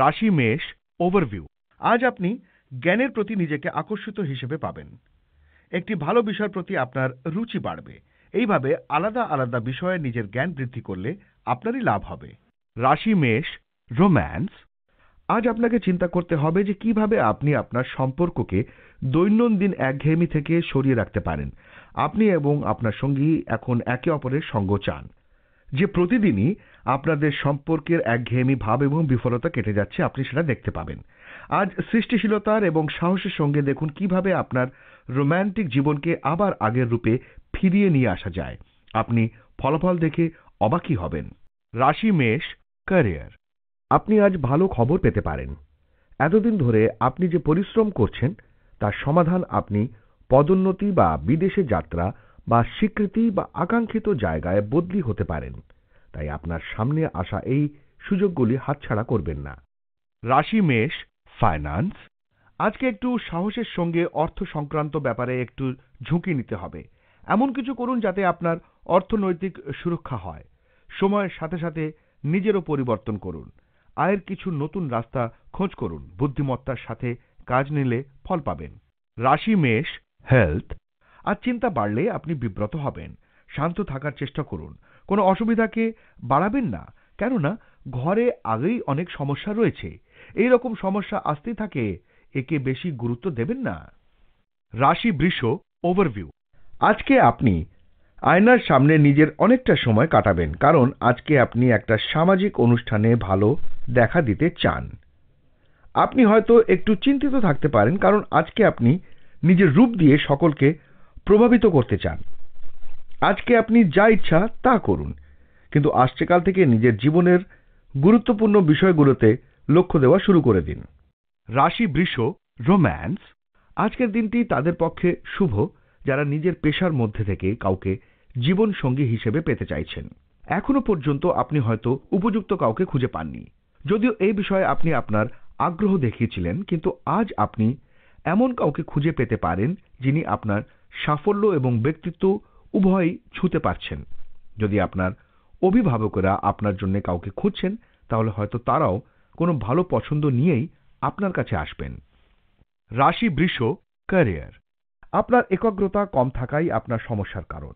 রাশি মেষ ওভারভিউ আজ আপনি জ্ঞানের প্রতি নিজেকে আকর্ষিত হিসেবে পাবেন একটি ভালো বিষয়ের প্রতি আপনার রুচি বাড়বে এইভাবে আলাদা আলাদা বিষয়ে নিজের জ্ঞান বৃদ্ধি করলে আপনারই লাভ হবে রাশি মেষ রোম্যান্স আজ আপনাকে চিন্তা করতে হবে যে কিভাবে আপনি আপনার সম্পর্ককে দৈনন্দিন একঘেয়েমি থেকে সরিয়ে রাখতে পারেন আপনি এবং আপনার সঙ্গী এখন একে অপরের সঙ্গ চান যে প্রতিদিনই আপনাদের সম্পর্কের একঘেয়েমি ভাব এবং বিফলতা কেটে যাচ্ছে আপনি সেটা দেখতে পাবেন আজ সৃষ্টিশীলতার এবং সাহসের সঙ্গে দেখুন কিভাবে আপনার রোম্যান্টিক জীবনকে আবার আগের রূপে ফিরিয়ে নিয়ে আসা যায় আপনি ফলাফল দেখে অবাকই হবেন রাশি মেষ ক্যারিয়ার আপনি আজ ভালো খবর পেতে পারেন এতদিন ধরে আপনি যে পরিশ্রম করছেন তার সমাধান আপনি পদোন্নতি বা বিদেশে যাত্রা বা স্বীকৃতি বা আকাঙ্ক্ষিত জায়গায় বদলি হতে পারেন তাই আপনার সামনে আসা এই সুযোগগুলি হাতছাড়া করবেন না রাশি মেষ ফাইন্যান্স আজকে একটু সাহসের সঙ্গে অর্থ সংক্রান্ত ব্যাপারে একটু ঝুঁকি নিতে হবে এমন কিছু করুন যাতে আপনার অর্থনৈতিক সুরক্ষা হয় সময়ের সাথে সাথে নিজেরও পরিবর্তন করুন আয়ের কিছু নতুন রাস্তা খোঁজ করুন বুদ্ধিমত্তার সাথে কাজ নিলে ফল পাবেন রাশি মেষ হেলথ আর চিন্তা বাড়লে আপনি বিব্রত হবেন শান্ত থাকার চেষ্টা করুন কোনো অসুবিধাকে বাড়াবেন না কেননা ঘরে আগেই অনেক সমস্যা রয়েছে এই রকম সমস্যা আসতেই থাকে একে বেশি গুরুত্ব দেবেন না রাশি বৃষ ওভারভিউ আজকে আপনি আয়নার সামনে নিজের অনেকটা সময় কাটাবেন কারণ আজকে আপনি একটা সামাজিক অনুষ্ঠানে ভালো দেখা দিতে চান আপনি হয়তো একটু চিন্তিত থাকতে পারেন কারণ আজকে আপনি নিজের রূপ দিয়ে সকলকে প্রভাবিত করতে চান আজকে আপনি যা ইচ্ছা তা করুন কিন্তু আসছে কাল থেকে নিজের জীবনের গুরুত্বপূর্ণ বিষয়গুলোতে লক্ষ্য দেওয়া শুরু করে দিন রাশি বৃষ রোম্যান্স আজকের দিনটি তাদের পক্ষে শুভ যারা নিজের পেশার মধ্যে থেকে কাউকে জীবন সঙ্গী হিসেবে পেতে চাইছেন এখনো পর্যন্ত আপনি হয়তো উপযুক্ত কাউকে খুঁজে পাননি যদিও এই বিষয়ে আপনি আপনার আগ্রহ দেখিয়েছিলেন কিন্তু আজ আপনি এমন কাউকে খুঁজে পেতে পারেন যিনি আপনার সাফল্য এবং ব্যক্তিত্ব উভয়ই ছুঁতে পারছেন যদি আপনার অভিভাবকেরা আপনার জন্য কাউকে খুঁজছেন তাহলে হয়তো তারাও কোনো ভালো পছন্দ নিয়েই আপনার কাছে আসবেন রাশি বৃষ ক্যারিয়ার আপনার একাগ্রতা কম থাকাই আপনার সমস্যার কারণ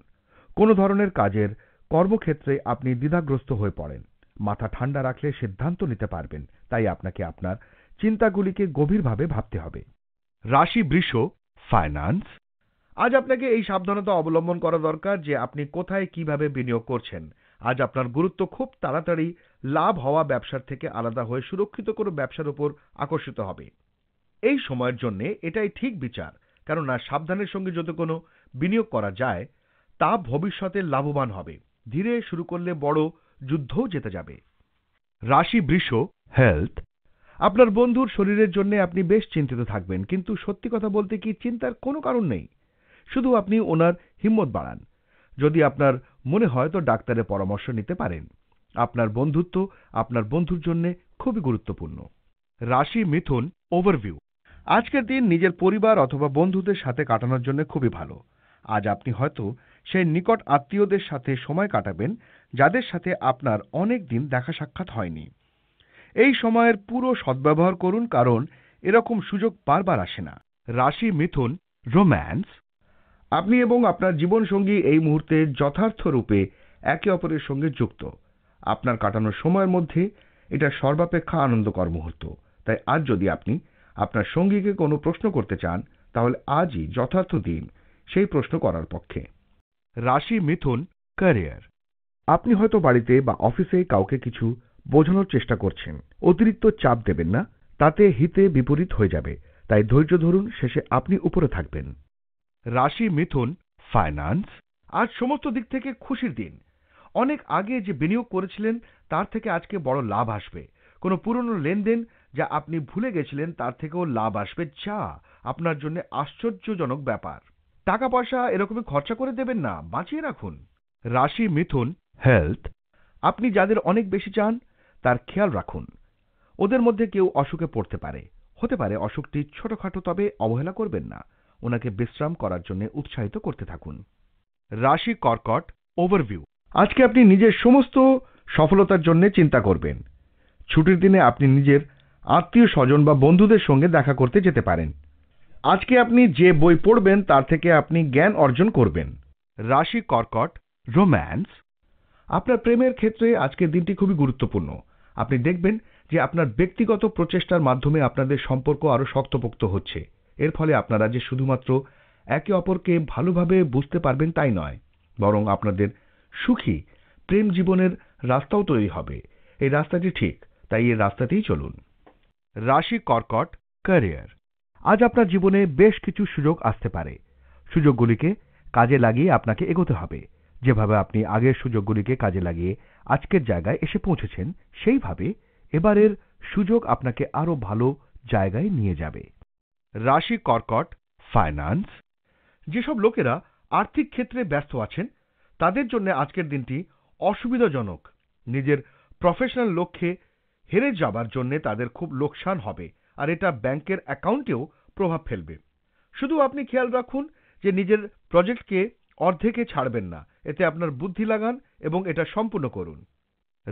কোনো ধরনের কাজের কর্মক্ষেত্রে আপনি দ্বিধাগ্রস্ত হয়ে পড়েন মাথা ঠান্ডা রাখলে সিদ্ধান্ত নিতে পারবেন তাই আপনাকে আপনার চিন্তাগুলিকে গভীরভাবে ভাবতে হবে রাশি বৃষ ফাইন্যান্স আজ আপনাকে এই সাবধানতা অবলম্বন করা দরকার যে আপনি কোথায় কিভাবে বিনিয়োগ করছেন আজ আপনার গুরুত্ব খুব তাড়াতাড়ি লাভ হওয়া ব্যবসার থেকে আলাদা হয়ে সুরক্ষিত কোনো ব্যবসার উপর আকর্ষিত হবে এই সময়ের জন্য এটাই ঠিক বিচার কেননা সাবধানের সঙ্গে যত কোনো বিনিয়োগ করা যায় তা ভবিষ্যতে লাভবান হবে ধীরে শুরু করলে বড় যুদ্ধও যেতে যাবে রাশি বৃষ হেলথ আপনার বন্ধুর শরীরের জন্য আপনি বেশ চিন্তিত থাকবেন কিন্তু সত্যি কথা বলতে কি চিন্তার কোনো কারণ নেই শুধু আপনি ওনার হিম্মত বাড়ান যদি আপনার মনে হয় তো ডাক্তারের পরামর্শ নিতে পারেন আপনার বন্ধুত্ব আপনার বন্ধুর জন্য খুবই গুরুত্বপূর্ণ রাশি মিথুন ওভারভিউ আজকের দিন নিজের পরিবার অথবা বন্ধুদের সাথে কাটানোর জন্য খুবই ভালো আজ আপনি হয়তো সেই নিকট আত্মীয়দের সাথে সময় কাটাবেন যাদের সাথে আপনার অনেক দিন দেখা সাক্ষাৎ হয়নি এই সময়ের পুরো সদ্ব্যবহার করুন কারণ এরকম সুযোগ বারবার আসে না রাশি মিথুন রোম্যান্স আপনি এবং আপনার জীবনসঙ্গী এই মুহূর্তে যথার্থ রূপে একে অপরের সঙ্গে যুক্ত আপনার কাটানোর সময়ের মধ্যে এটা সর্বাপেক্ষা আনন্দকর মুহূর্ত তাই আজ যদি আপনি আপনার সঙ্গীকে কোনো প্রশ্ন করতে চান তাহলে আজই যথার্থ দিন সেই প্রশ্ন করার পক্ষে রাশি মিথুন ক্যারিয়ার আপনি হয়তো বাড়িতে বা অফিসে কাউকে কিছু বোঝানোর চেষ্টা করছেন অতিরিক্ত চাপ দেবেন না তাতে হিতে বিপরীত হয়ে যাবে তাই ধৈর্য ধরুন শেষে আপনি উপরে থাকবেন রাশি মিথুন ফাইন্যান্স আজ সমস্ত দিক থেকে খুশির দিন অনেক আগে যে বিনিয়োগ করেছিলেন তার থেকে আজকে বড় লাভ আসবে কোনো পুরনো লেনদেন যা আপনি ভুলে গেছিলেন তার থেকেও লাভ আসবে যা আপনার জন্য আশ্চর্যজনক ব্যাপার টাকা পয়সা এরকমই খরচা করে দেবেন না বাঁচিয়ে রাখুন রাশি মিথুন হেলথ আপনি যাদের অনেক বেশি চান তার খেয়াল রাখুন ওদের মধ্যে কেউ অসুখে পড়তে পারে হতে পারে অসুখটি ছোটখাটো তবে অবহেলা করবেন না ওনাকে বিশ্রাম করার জন্য উৎসাহিত করতে থাকুন রাশি কর্কট ওভারভিউ আজকে আপনি নিজের সমস্ত সফলতার জন্য চিন্তা করবেন ছুটির দিনে আপনি নিজের আত্মীয় স্বজন বা বন্ধুদের সঙ্গে দেখা করতে যেতে পারেন আজকে আপনি যে বই পড়বেন তার থেকে আপনি জ্ঞান অর্জন করবেন রাশি কর্কট রোম্যান্স আপনার প্রেমের ক্ষেত্রে আজকের দিনটি খুবই গুরুত্বপূর্ণ আপনি দেখবেন যে আপনার ব্যক্তিগত প্রচেষ্টার মাধ্যমে আপনাদের সম্পর্ক আরও শক্তপোক্ত হচ্ছে এর ফলে আপনারা যে শুধুমাত্র একে অপরকে ভালোভাবে বুঝতে পারবেন তাই নয় বরং আপনাদের সুখী প্রেম জীবনের রাস্তাও তৈরি হবে এই রাস্তাটি ঠিক তাই এই রাস্তাতেই চলুন রাশি কর্কট ক্যারিয়ার আজ আপনার জীবনে বেশ কিছু সুযোগ আসতে পারে সুযোগগুলিকে কাজে লাগিয়ে আপনাকে এগোতে হবে যেভাবে আপনি আগের সুযোগগুলিকে কাজে লাগিয়ে আজকের জায়গায় এসে পৌঁছেছেন সেইভাবে এবারের সুযোগ আপনাকে আরও ভালো জায়গায় নিয়ে যাবে রাশি কর্কট ফাইন্যান্স যেসব লোকেরা আর্থিক ক্ষেত্রে ব্যস্ত আছেন তাদের জন্য আজকের দিনটি অসুবিধাজনক নিজের প্রফেশনাল লক্ষ্যে হেরে যাবার জন্য তাদের খুব লোকসান হবে আর এটা ব্যাংকের অ্যাকাউন্টেও প্রভাব ফেলবে শুধু আপনি খেয়াল রাখুন যে নিজের প্রজেক্টকে অর্ধেকে ছাড়বেন না এতে আপনার বুদ্ধি লাগান এবং এটা সম্পূর্ণ করুন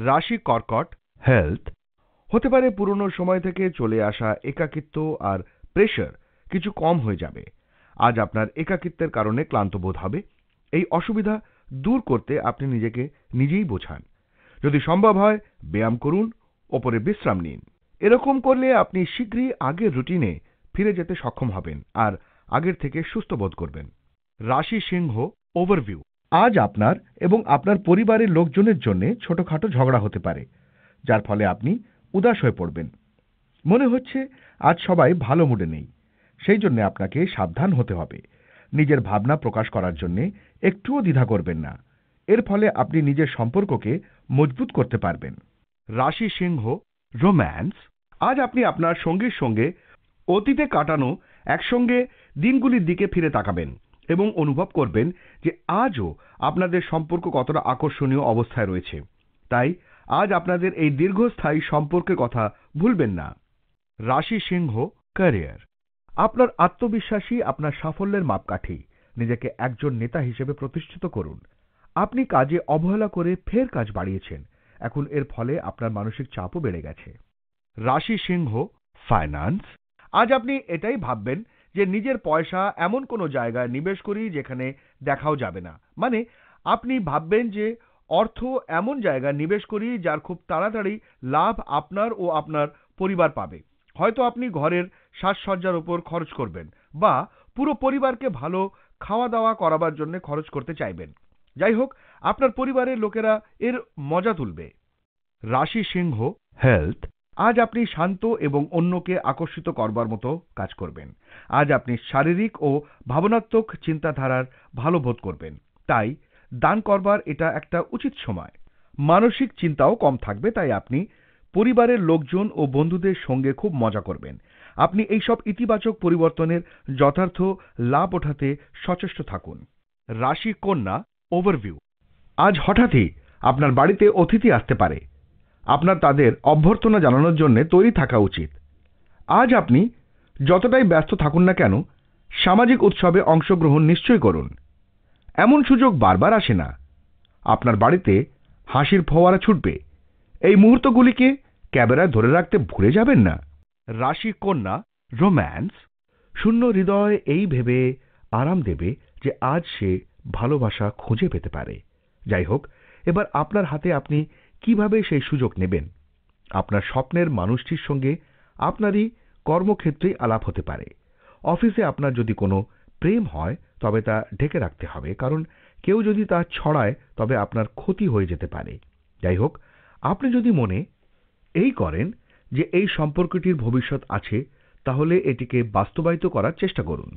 রাশি কর্কট হেলথ হতে পারে পুরনো সময় থেকে চলে আসা একাকিত্ব আর প্রেশার কিছু কম হয়ে যাবে আজ আপনার একাকিত্বের কারণে ক্লান্ত বোধ হবে এই অসুবিধা দূর করতে আপনি নিজেকে নিজেই বোঝান যদি সম্ভব হয় ব্যায়াম করুন ওপরে বিশ্রাম নিন এরকম করলে আপনি শীঘ্রই আগের রুটিনে ফিরে যেতে সক্ষম হবেন আর আগের থেকে সুস্থ বোধ করবেন রাশি সিংহ ওভারভিউ আজ আপনার এবং আপনার পরিবারের লোকজনের জন্য ছোটখাটো ঝগড়া হতে পারে যার ফলে আপনি উদাস হয়ে পড়বেন মনে হচ্ছে আজ সবাই ভালো মুডে নেই সেই জন্য আপনাকে সাবধান হতে হবে নিজের ভাবনা প্রকাশ করার জন্য একটুও দ্বিধা করবেন না এর ফলে আপনি নিজের সম্পর্ককে মজবুত করতে পারবেন রাশি সিংহ রোম্যান্স আজ আপনি আপনার সঙ্গীর সঙ্গে অতীতে কাটানো একসঙ্গে দিনগুলির দিকে ফিরে তাকাবেন এবং অনুভব করবেন যে আজও আপনাদের সম্পর্ক কতটা আকর্ষণীয় অবস্থায় রয়েছে তাই আজ আপনাদের এই দীর্ঘস্থায়ী সম্পর্কের কথা ভুলবেন না রাশি সিংহ ক্যারিয়ার আপনার আত্মবিশ্বাসী আপনার সাফল্যের মাপকাঠি নিজেকে একজন নেতা হিসেবে প্রতিষ্ঠিত করুন আপনি কাজে অবহেলা করে ফের কাজ বাড়িয়েছেন এখন এর ফলে আপনার মানসিক চাপও বেড়ে গেছে রাশি সিংহ ফাইন্যান্স আজ আপনি এটাই ভাববেন যে নিজের পয়সা এমন কোনো জায়গায় নিবেশ করি যেখানে দেখাও যাবে না মানে আপনি ভাববেন যে অর্থ এমন জায়গায় নিবেশ করি যার খুব তাড়াতাড়ি লাভ আপনার ও আপনার পরিবার পাবে হয়তো আপনি ঘরের সাজসজ্জার উপর খরচ করবেন বা পুরো পরিবারকে ভালো খাওয়া দাওয়া করাবার জন্য খরচ করতে চাইবেন যাই হোক আপনার পরিবারের লোকেরা এর মজা তুলবে রাশি সিংহ হেলথ আজ আপনি শান্ত এবং অন্যকে আকর্ষিত করবার মতো কাজ করবেন আজ আপনি শারীরিক ও ভাবনাত্মক চিন্তাধারার ভালো বোধ করবেন তাই দান করবার এটা একটা উচিত সময় মানসিক চিন্তাও কম থাকবে তাই আপনি পরিবারের লোকজন ও বন্ধুদের সঙ্গে খুব মজা করবেন আপনি এইসব ইতিবাচক পরিবর্তনের যথার্থ লাভ ওঠাতে সচেষ্ট থাকুন রাশি কন্যা ওভারভিউ আজ হঠাৎই আপনার বাড়িতে অতিথি আসতে পারে আপনার তাদের অভ্যর্থনা জানানোর জন্য তৈরি থাকা উচিত আজ আপনি যতটাই ব্যস্ত থাকুন না কেন সামাজিক উৎসবে অংশগ্রহণ নিশ্চয় করুন এমন সুযোগ বারবার আসে না আপনার বাড়িতে হাসির ফোয়ারা ছুটবে এই মুহূর্তগুলিকে ক্যামেরায় ধরে রাখতে ভুলে যাবেন না রাশি কন্যা রোম্যান্স শূন্য হৃদয় এই ভেবে আরাম দেবে যে আজ সে ভালোবাসা খুঁজে পেতে পারে যাই হোক এবার আপনার হাতে আপনি কিভাবে সেই সুযোগ নেবেন আপনার স্বপ্নের মানুষটির সঙ্গে আপনারই কর্মক্ষেত্রেই আলাপ হতে পারে অফিসে আপনার যদি কোনো প্রেম হয় তবে তা ঢেকে রাখতে হবে কারণ কেউ যদি তা ছড়ায় তবে আপনার ক্ষতি হয়ে যেতে পারে যাই হোক আপনি যদি মনে এই করেন যে এই সম্পর্কটির ভবিষ্যৎ আছে তাহলে এটিকে বাস্তবায়িত করার চেষ্টা করুন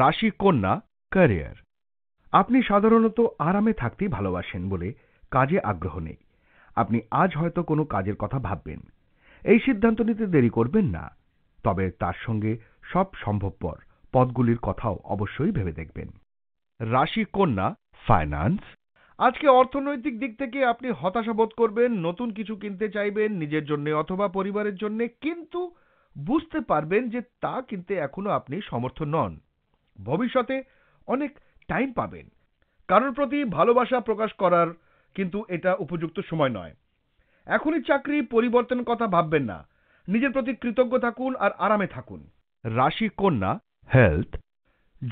রাশি কন্যা ক্যারিয়ার আপনি সাধারণত আরামে থাকতেই ভালোবাসেন বলে কাজে আগ্রহ নেই আপনি আজ হয়তো কোনো কাজের কথা ভাববেন এই সিদ্ধান্ত নিতে দেরি করবেন না তবে তার সঙ্গে সব সম্ভবপর পদগুলির কথাও অবশ্যই ভেবে দেখবেন রাশি কন্যা ফাইন্যান্স আজকে অর্থনৈতিক দিক থেকে আপনি হতাশা বোধ করবেন নতুন কিছু কিনতে চাইবেন নিজের জন্য অথবা পরিবারের জন্য কিন্তু বুঝতে পারবেন যে তা কিনতে এখনো আপনি সমর্থ নন ভবিষ্যতে অনেক টাইম পাবেন কারোর প্রতি ভালোবাসা প্রকাশ করার কিন্তু এটা উপযুক্ত সময় নয় এখনই চাকরি পরিবর্তন কথা ভাববেন না নিজের প্রতি কৃতজ্ঞ থাকুন আর আরামে থাকুন রাশি কন্যা হেলথ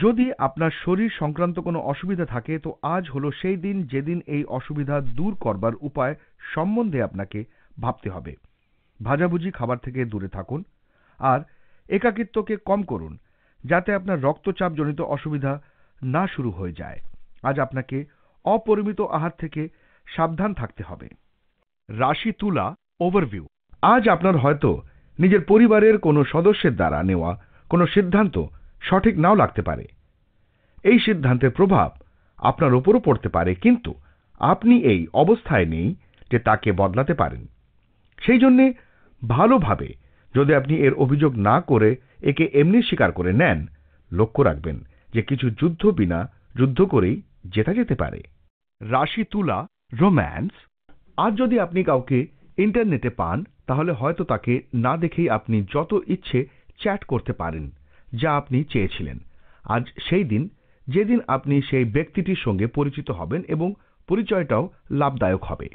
যদি আপনার শরীর সংক্রান্ত কোনো অসুবিধা থাকে তো আজ হলো সেই দিন যেদিন এই অসুবিধা দূর করবার উপায় সম্বন্ধে আপনাকে ভাবতে হবে ভাজাভুজি খাবার থেকে দূরে থাকুন আর একাকিত্বকে কম করুন যাতে আপনার রক্তচাপজনিত অসুবিধা না শুরু হয়ে যায় আজ আপনাকে অপরিমিত আহার থেকে সাবধান থাকতে হবে রাশি তুলা ওভারভিউ আজ আপনার হয়তো নিজের পরিবারের কোনো সদস্যের দ্বারা নেওয়া কোনো সিদ্ধান্ত সঠিক নাও লাগতে পারে এই সিদ্ধান্তের প্রভাব আপনার ওপরও পড়তে পারে কিন্তু আপনি এই অবস্থায় নেই যে তাকে বদলাতে পারেন সেই জন্যে ভালোভাবে যদি আপনি এর অভিযোগ না করে একে এমনি স্বীকার করে নেন লক্ষ্য রাখবেন যে কিছু যুদ্ধ বিনা যুদ্ধ করেই জেতা যেতে পারে রাশি তুলা রোম্যান্স আর যদি আপনি কাউকে ইন্টারনেটে পান তাহলে হয়তো তাকে না দেখেই আপনি যত ইচ্ছে চ্যাট করতে পারেন যা আপনি চেয়েছিলেন আজ সেই দিন যেদিন আপনি সেই ব্যক্তিটির সঙ্গে পরিচিত হবেন এবং পরিচয়টাও লাভদায়ক হবে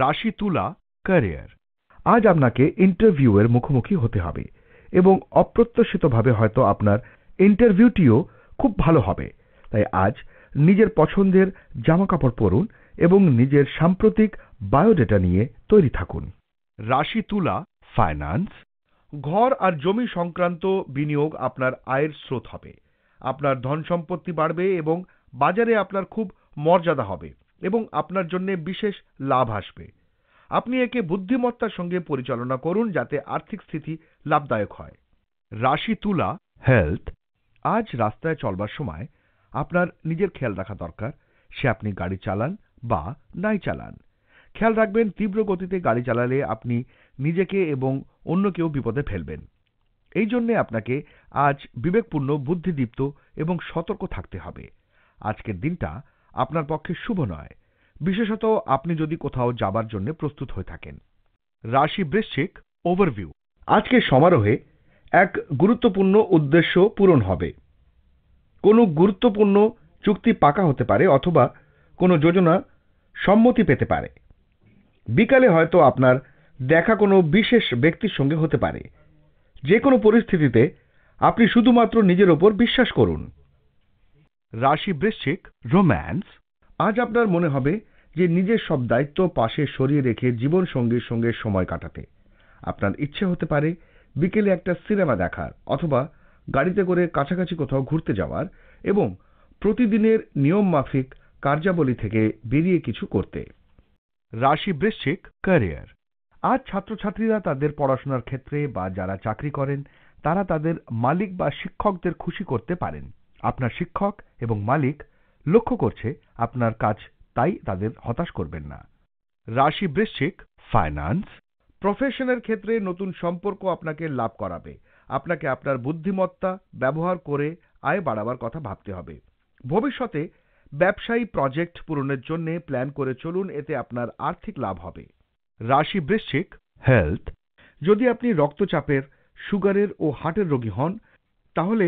রাশি তুলা ক্যারিয়ার আজ আপনাকে ইন্টারভিউয়ের মুখোমুখি হতে হবে এবং অপ্রত্যাশিতভাবে হয়তো আপনার ইন্টারভিউটিও খুব ভালো হবে তাই আজ নিজের পছন্দের জামাকাপড় পরুন এবং নিজের সাম্প্রতিক বায়োডেটা নিয়ে তৈরি থাকুন রাশি তুলা ফাইন্যান্স ঘর আর জমি সংক্রান্ত বিনিয়োগ আপনার আয়ের স্রোত হবে আপনার ধন সম্পত্তি বাড়বে এবং বাজারে আপনার খুব মর্যাদা হবে এবং আপনার জন্য বিশেষ লাভ আসবে আপনি একে বুদ্ধিমত্তার সঙ্গে পরিচালনা করুন যাতে আর্থিক স্থিতি লাভদায়ক হয় রাশি তুলা হেলথ আজ রাস্তায় চলবার সময় আপনার নিজের খেয়াল রাখা দরকার সে আপনি গাড়ি চালান বা নাই চালান খেয়াল রাখবেন তীব্র গতিতে গাড়ি চালালে আপনি নিজেকে এবং অন্যকেও বিপদে ফেলবেন এই জন্যে আপনাকে আজ বিবেকপূর্ণ বুদ্ধিদীপ্ত এবং সতর্ক থাকতে হবে আজকের দিনটা আপনার পক্ষে শুভ নয় বিশেষত আপনি যদি কোথাও যাবার জন্য প্রস্তুত হয়ে থাকেন রাশি বৃশ্চিক ওভারভিউ আজকের সমারোহে এক গুরুত্বপূর্ণ উদ্দেশ্য পূরণ হবে কোনো গুরুত্বপূর্ণ চুক্তি পাকা হতে পারে অথবা কোনো যোজনা সম্মতি পেতে পারে বিকালে হয়তো আপনার দেখা কোনো বিশেষ ব্যক্তির সঙ্গে হতে পারে যে কোনো পরিস্থিতিতে আপনি শুধুমাত্র নিজের ওপর বিশ্বাস করুন রাশি বৃশ্চিক রোম্যান্স আজ আপনার মনে হবে যে নিজের সব দায়িত্ব পাশে সরিয়ে রেখে জীবন সঙ্গীর সঙ্গে সময় কাটাতে আপনার ইচ্ছে হতে পারে বিকেলে একটা সিনেমা দেখার অথবা গাড়িতে করে কাছাকাছি কোথাও ঘুরতে যাওয়ার এবং প্রতিদিনের নিয়ম মাফিক কার্যাবলী থেকে বেরিয়ে কিছু করতে রাশি বৃশ্চিক ক্যারিয়ার আজ ছাত্রছাত্রীরা তাদের পড়াশোনার ক্ষেত্রে বা যারা চাকরি করেন তারা তাদের মালিক বা শিক্ষকদের খুশি করতে পারেন আপনার শিক্ষক এবং মালিক লক্ষ্য করছে আপনার কাজ তাই তাদের হতাশ করবেন না রাশি বৃশ্চিক ফাইন্যান্স প্রফেশনের ক্ষেত্রে নতুন সম্পর্ক আপনাকে লাভ করাবে আপনাকে আপনার বুদ্ধিমত্তা ব্যবহার করে আয় বাড়াবার কথা ভাবতে হবে ভবিষ্যতে ব্যবসায়ী প্রজেক্ট পূরণের জন্য প্ল্যান করে চলুন এতে আপনার আর্থিক লাভ হবে রাশি বৃশ্চিক হেলথ যদি আপনি রক্তচাপের সুগারের ও হার্টের রোগী হন তাহলে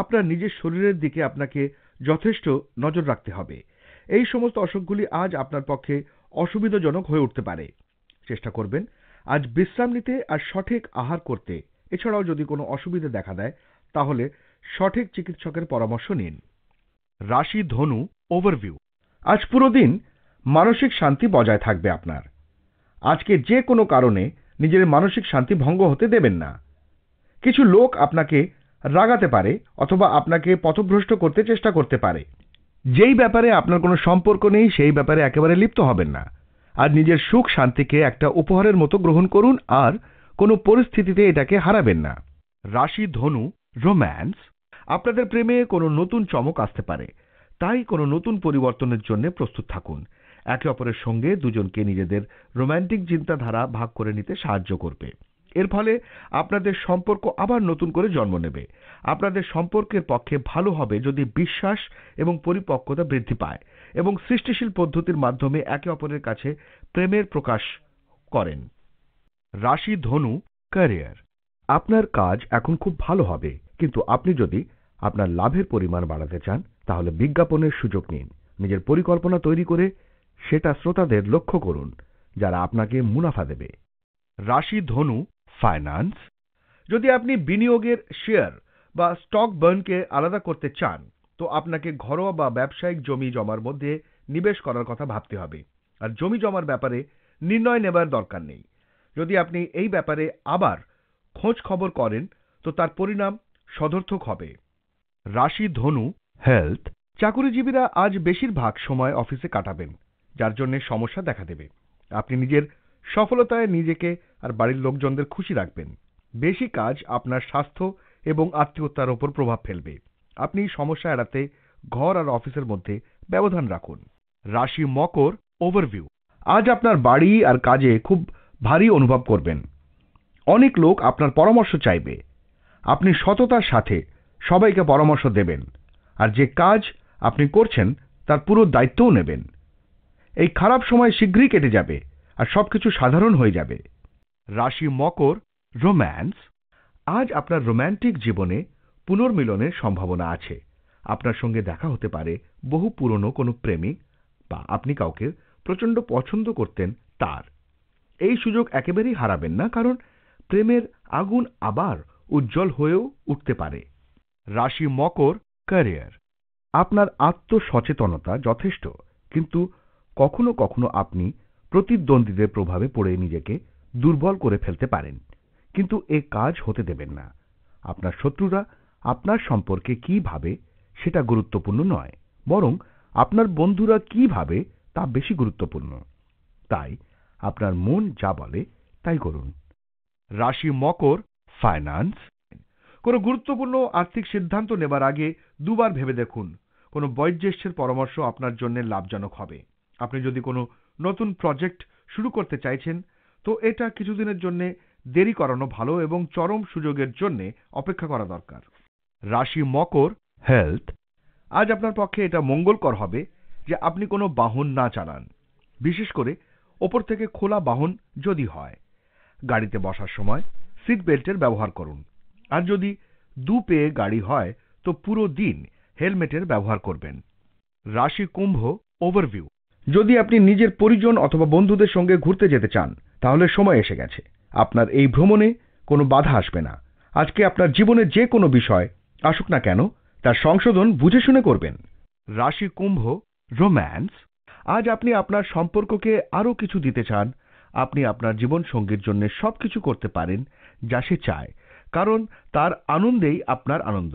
আপনার নিজের শরীরের দিকে আপনাকে যথেষ্ট নজর রাখতে হবে এই সমস্ত অসুখগুলি আজ আপনার পক্ষে অসুবিধাজনক হয়ে উঠতে পারে চেষ্টা করবেন আজ বিশ্রাম নিতে আর সঠিক আহার করতে এছাড়াও যদি কোনো অসুবিধা দেখা দেয় তাহলে সঠিক চিকিৎসকের পরামর্শ নিন রাশি ধনু ওভারভিউ আজ পুরো দিন মানসিক শান্তি বজায় থাকবে আপনার আজকে যে কোনো কারণে নিজের মানসিক শান্তি ভঙ্গ হতে দেবেন না কিছু লোক আপনাকে রাগাতে পারে অথবা আপনাকে পথভ্রষ্ট করতে চেষ্টা করতে পারে যেই ব্যাপারে আপনার কোনো সম্পর্ক নেই সেই ব্যাপারে একেবারে লিপ্ত হবেন না আর নিজের সুখ শান্তিকে একটা উপহারের মতো গ্রহণ করুন আর কোনো পরিস্থিতিতে এটাকে হারাবেন না রাশি ধনু রোম্যান্স আপনাদের প্রেমে কোনো নতুন চমক আসতে পারে তাই কোনো নতুন পরিবর্তনের জন্য প্রস্তুত থাকুন একে অপরের সঙ্গে দুজনকে নিজেদের রোম্যান্টিক চিন্তাধারা ভাগ করে নিতে সাহায্য করবে এর ফলে আপনাদের সম্পর্ক আবার নতুন করে জন্ম নেবে আপনাদের সম্পর্কের পক্ষে ভালো হবে যদি বিশ্বাস এবং পরিপক্কতা বৃদ্ধি পায় এবং সৃষ্টিশীল পদ্ধতির মাধ্যমে একে অপরের কাছে প্রেমের প্রকাশ করেন রাশি ধনু ক্যারিয়ার আপনার কাজ এখন খুব ভালো হবে কিন্তু আপনি যদি আপনার লাভের পরিমাণ বাড়াতে চান তাহলে বিজ্ঞাপনের সুযোগ নিন নিজের পরিকল্পনা তৈরি করে সেটা শ্রোতাদের লক্ষ্য করুন যারা আপনাকে মুনাফা দেবে রাশি ধনু ফাইন্যান্স যদি আপনি বিনিয়োগের শেয়ার বা স্টক বার্নকে আলাদা করতে চান তো আপনাকে ঘরোয়া বা ব্যবসায়িক জমি জমার মধ্যে নিবেশ করার কথা ভাবতে হবে আর জমি জমার ব্যাপারে নির্ণয় নেবার দরকার নেই যদি আপনি এই ব্যাপারে আবার খোঁজ খবর করেন তো তার পরিণাম সদর্থক হবে রাশি ধনু হেলথ চাকুরিজীবীরা আজ বেশিরভাগ সময় অফিসে কাটাবেন যার জন্য সমস্যা দেখা দেবে আপনি নিজের সফলতায় নিজেকে আর বাড়ির লোকজনদের খুশি রাখবেন বেশি কাজ আপনার স্বাস্থ্য এবং আত্মীয়তার ওপর প্রভাব ফেলবে আপনি সমস্যা এড়াতে ঘর আর অফিসের মধ্যে ব্যবধান রাখুন রাশি মকর ওভারভিউ আজ আপনার বাড়ি আর কাজে খুব ভারী অনুভব করবেন অনেক লোক আপনার পরামর্শ চাইবে আপনি সততার সাথে সবাইকে পরামর্শ দেবেন আর যে কাজ আপনি করছেন তার পুরো দায়িত্বও নেবেন এই খারাপ সময় শীঘ্রই কেটে যাবে আর সব কিছু সাধারণ হয়ে যাবে রাশি মকর রোম্যান্স আজ আপনার রোম্যান্টিক জীবনে পুনর্মিলনের সম্ভাবনা আছে আপনার সঙ্গে দেখা হতে পারে বহু পুরনো কোনো প্রেমিক বা আপনি কাউকে প্রচণ্ড পছন্দ করতেন তার এই সুযোগ একেবারেই হারাবেন না কারণ প্রেমের আগুন আবার উজ্জ্বল হয়েও উঠতে পারে রাশি মকর ক্যারিয়ার আপনার আত্মসচেতনতা যথেষ্ট কিন্তু কখনো কখনো আপনি প্রতিদ্বন্দ্বীদের প্রভাবে পড়ে নিজেকে দুর্বল করে ফেলতে পারেন কিন্তু এ কাজ হতে দেবেন না আপনার শত্রুরা আপনার সম্পর্কে কি ভাবে সেটা গুরুত্বপূর্ণ নয় বরং আপনার বন্ধুরা কি ভাবে তা বেশি গুরুত্বপূর্ণ তাই আপনার মন যা বলে তাই করুন রাশি মকর ফাইন্যান্স কোনো গুরুত্বপূর্ণ আর্থিক সিদ্ধান্ত নেবার আগে দুবার ভেবে দেখুন কোনো বয়োজ্যেষ্ঠের পরামর্শ আপনার জন্য লাভজনক হবে আপনি যদি কোনো নতুন প্রজেক্ট শুরু করতে চাইছেন তো এটা কিছুদিনের জন্য দেরি করানো ভালো এবং চরম সুযোগের জন্য অপেক্ষা করা দরকার রাশি মকর হেলথ আজ আপনার পক্ষে এটা মঙ্গলকর হবে যে আপনি কোনো বাহন না চালান বিশেষ করে ওপর থেকে খোলা বাহন যদি হয় গাড়িতে বসার সময় সিট বেল্টের ব্যবহার করুন আর যদি দু পেয়ে গাড়ি হয় তো পুরো দিন হেলমেটের ব্যবহার করবেন রাশি কুম্ভ ওভারভিউ যদি আপনি নিজের পরিজন অথবা বন্ধুদের সঙ্গে ঘুরতে যেতে চান তাহলে সময় এসে গেছে আপনার এই ভ্রমণে কোনো বাধা আসবে না আজকে আপনার জীবনে যে কোনো বিষয় আসুক না কেন তার সংশোধন বুঝে শুনে করবেন রাশি কুম্ভ রোম্যান্স আজ আপনি আপনার সম্পর্ককে আরও কিছু দিতে চান আপনি আপনার জীবন সঙ্গীর জন্য সব কিছু করতে পারেন যা সে চায় কারণ তার আনন্দেই আপনার আনন্দ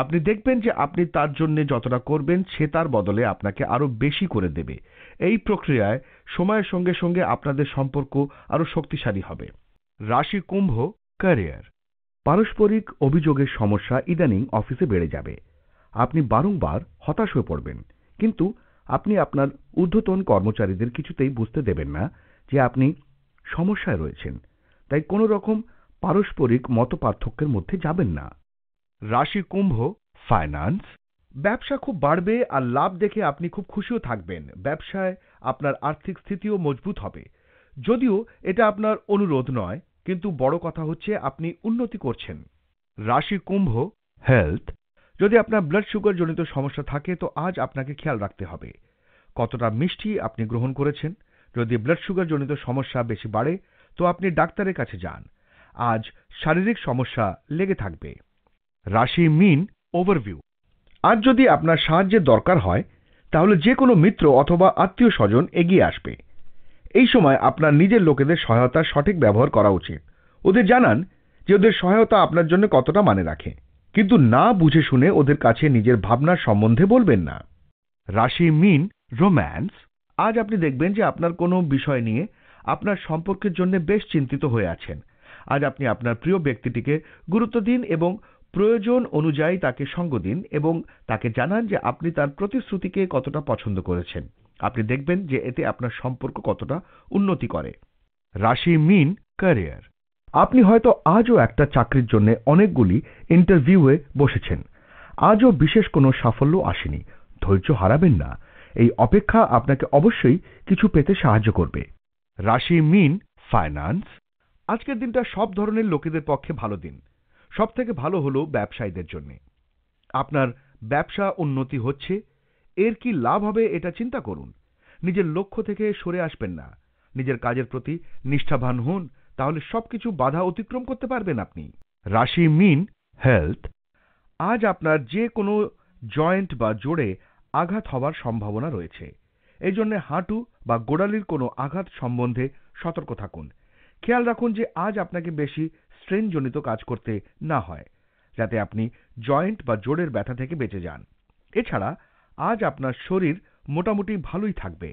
আপনি দেখবেন যে আপনি তার জন্য যতটা করবেন সে তার বদলে আপনাকে আরও বেশি করে দেবে এই প্রক্রিয়ায় সময়ের সঙ্গে সঙ্গে আপনাদের সম্পর্ক আরও শক্তিশালী হবে রাশি কুম্ভ ক্যারিয়ার পারস্পরিক অভিযোগের সমস্যা ইদানিং অফিসে বেড়ে যাবে আপনি বারংবার হতাশ হয়ে পড়বেন কিন্তু আপনি আপনার ঊর্ধ্বতন কর্মচারীদের কিছুতেই বুঝতে দেবেন না যে আপনি সমস্যায় রয়েছেন তাই কোনো রকম পারস্পরিক মতপার্থক্যের মধ্যে যাবেন না রাশি কুম্ভ ফাইন্যান্স ব্যবসা খুব বাড়বে আর লাভ দেখে আপনি খুব খুশিও থাকবেন ব্যবসায় আপনার আর্থিক স্থিতিও মজবুত হবে যদিও এটা আপনার অনুরোধ নয় কিন্তু বড় কথা হচ্ছে আপনি উন্নতি করছেন রাশি কুম্ভ হেলথ যদি আপনার ব্লাড সুগার জনিত সমস্যা থাকে তো আজ আপনাকে খেয়াল রাখতে হবে কতটা মিষ্টি আপনি গ্রহণ করেছেন যদি ব্লাড সুগার জনিত সমস্যা বেশি বাড়ে তো আপনি ডাক্তারের কাছে যান আজ শারীরিক সমস্যা লেগে থাকবে রাশি মিন ওভারভিউ আর যদি আপনার সাহায্যের দরকার হয় তাহলে যে কোনো মিত্র অথবা আত্মীয় স্বজন এগিয়ে আসবে এই সময় আপনার নিজের লোকেদের সহায়তার সঠিক ব্যবহার করা উচিত ওদের জানান যে ওদের সহায়তা আপনার জন্য কতটা মানে রাখে কিন্তু না বুঝে শুনে ওদের কাছে নিজের ভাবনার সম্বন্ধে বলবেন না রাশি মিন রোম্যান্স আজ আপনি দেখবেন যে আপনার কোনো বিষয় নিয়ে আপনার সম্পর্কের জন্য বেশ চিন্তিত হয়ে আছেন আজ আপনি আপনার প্রিয় ব্যক্তিটিকে গুরুত্ব দিন এবং প্রয়োজন অনুযায়ী তাকে সঙ্গ দিন এবং তাকে জানান যে আপনি তার প্রতিশ্রুতিকে কতটা পছন্দ করেছেন আপনি দেখবেন যে এতে আপনার সম্পর্ক কতটা উন্নতি করে রাশি মিন ক্যারিয়ার আপনি হয়তো আজও একটা চাকরির জন্য অনেকগুলি ইন্টারভিউয়ে বসেছেন আজও বিশেষ কোনো সাফল্য আসেনি ধৈর্য হারাবেন না এই অপেক্ষা আপনাকে অবশ্যই কিছু পেতে সাহায্য করবে রাশি মিন ফাইন্যান্স আজকের দিনটা সব ধরনের লোকেদের পক্ষে ভালো দিন সবথেকে ভালো হল ব্যবসায়ীদের জন্য আপনার ব্যবসা উন্নতি হচ্ছে এর কি লাভ হবে এটা চিন্তা করুন নিজের লক্ষ্য থেকে সরে আসবেন না নিজের কাজের প্রতি নিষ্ঠাবান হন তাহলে সবকিছু বাধা অতিক্রম করতে পারবেন আপনি রাশি মিন হেলথ আজ আপনার যে কোনো জয়েন্ট বা জোড়ে আঘাত হওয়ার সম্ভাবনা রয়েছে এই জন্য হাঁটু বা গোড়ালির কোনো আঘাত সম্বন্ধে সতর্ক থাকুন খেয়াল রাখুন যে আজ আপনাকে বেশি স্ট্রেনজনিত কাজ করতে না হয় যাতে আপনি জয়েন্ট বা জোড়ের ব্যথা থেকে বেঁচে যান এছাড়া আজ আপনার শরীর মোটামুটি ভালোই থাকবে